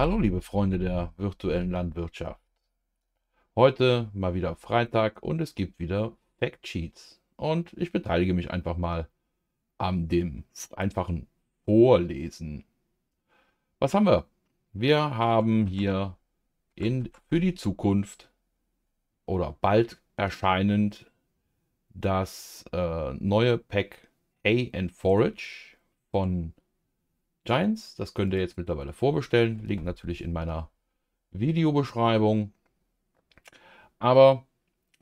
Hallo liebe Freunde der virtuellen Landwirtschaft. Heute mal wieder Freitag und es gibt wieder Fact Und ich beteilige mich einfach mal an dem einfachen Vorlesen. Was haben wir? Wir haben hier in, für die Zukunft oder bald erscheinend das äh, neue Pack A and Forage von Giants. Das könnt ihr jetzt mittlerweile vorbestellen. Link natürlich in meiner Videobeschreibung. Aber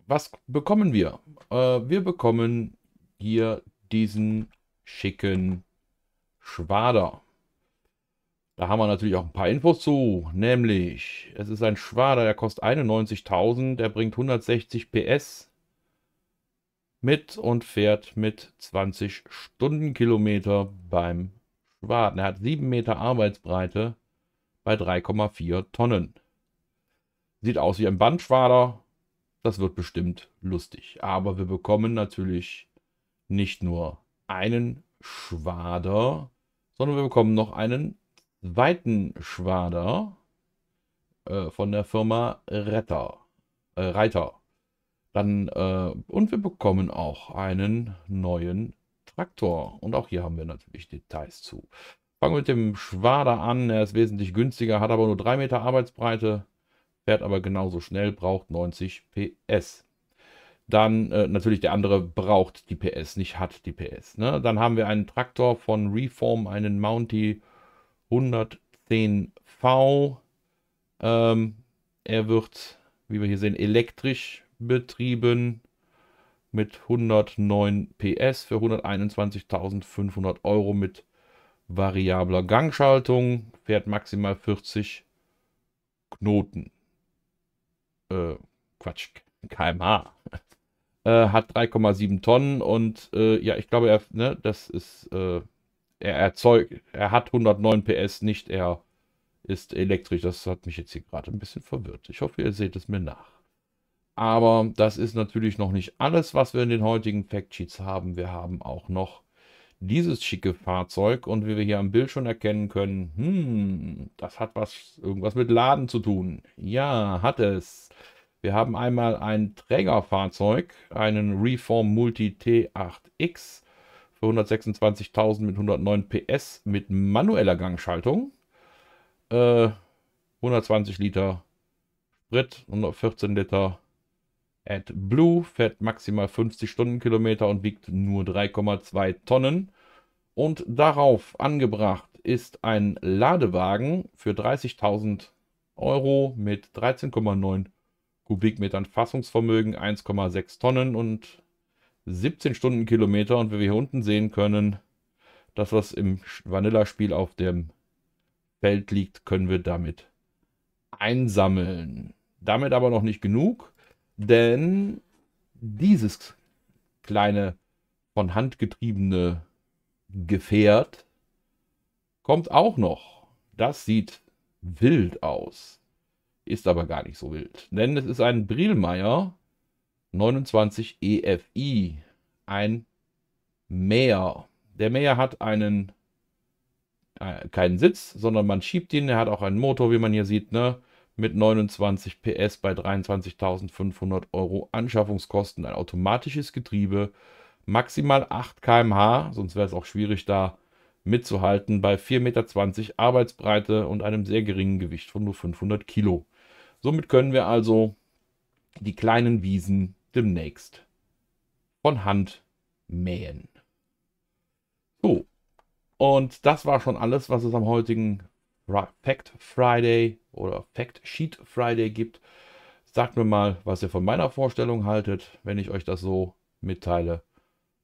was bekommen wir? Äh, wir bekommen hier diesen schicken Schwader. Da haben wir natürlich auch ein paar Infos zu, nämlich es ist ein Schwader, der kostet 91.000, der bringt 160 PS mit und fährt mit 20 Stundenkilometer beim Schwarten. Er hat 7 Meter Arbeitsbreite bei 3,4 Tonnen. Sieht aus wie ein Bandschwader. Das wird bestimmt lustig. Aber wir bekommen natürlich nicht nur einen Schwader, sondern wir bekommen noch einen zweiten Schwader äh, von der Firma Retter, äh, Reiter. Dann, äh, und wir bekommen auch einen neuen Traktor. Und auch hier haben wir natürlich Details zu. Fangen wir mit dem Schwader an. Er ist wesentlich günstiger, hat aber nur 3 Meter Arbeitsbreite, fährt aber genauso schnell, braucht 90 PS. Dann äh, natürlich der andere braucht die PS, nicht hat die PS. Ne? Dann haben wir einen Traktor von Reform, einen Mounty 110V. Ähm, er wird, wie wir hier sehen, elektrisch betrieben mit 109 PS für 121.500 Euro mit variabler Gangschaltung, fährt maximal 40 Knoten. Äh, Quatsch, kmh. Äh, hat 3,7 Tonnen und äh, ja, ich glaube, er, ne, das ist, äh, er erzeugt, er hat 109 PS, nicht er ist elektrisch. Das hat mich jetzt hier gerade ein bisschen verwirrt. Ich hoffe, ihr seht es mir nach. Aber das ist natürlich noch nicht alles, was wir in den heutigen Factsheets haben. Wir haben auch noch dieses schicke Fahrzeug und wie wir hier am Bild schon erkennen können, hm, das hat was, irgendwas mit Laden zu tun. Ja, hat es. Wir haben einmal ein Trägerfahrzeug, einen Reform Multi T8X für 126.000 mit 109 PS mit manueller Gangschaltung. Äh, 120 Liter Sprit, 114 Liter at Blue, fährt maximal 50 Stundenkilometer und wiegt nur 3,2 Tonnen. Und darauf angebracht ist ein Ladewagen für 30.000 Euro mit 13,9 Kubikmetern Fassungsvermögen, 1,6 Tonnen und 17 Stundenkilometer. Und wie wir hier unten sehen können, das, was im Vanilla-Spiel auf dem Feld liegt, können wir damit einsammeln. Damit aber noch nicht genug. Denn dieses kleine von Hand getriebene Gefährt kommt auch noch. Das sieht wild aus. Ist aber gar nicht so wild. Denn es ist ein Brillmeier 29 EFI. Ein Mäher. Der Mäher hat einen äh, keinen Sitz, sondern man schiebt ihn. Er hat auch einen Motor, wie man hier sieht. Ne? mit 29 PS bei 23.500 Euro Anschaffungskosten, ein automatisches Getriebe, maximal 8 km/h, sonst wäre es auch schwierig da mitzuhalten, bei 4,20 Meter Arbeitsbreite und einem sehr geringen Gewicht von nur 500 Kilo. Somit können wir also die kleinen Wiesen demnächst von Hand mähen. So, und das war schon alles, was es am heutigen Fact Friday oder Fact Sheet Friday gibt. Sagt mir mal, was ihr von meiner Vorstellung haltet, wenn ich euch das so mitteile.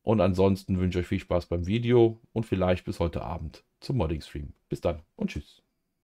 Und ansonsten wünsche ich euch viel Spaß beim Video und vielleicht bis heute Abend zum Modding Stream. Bis dann und tschüss.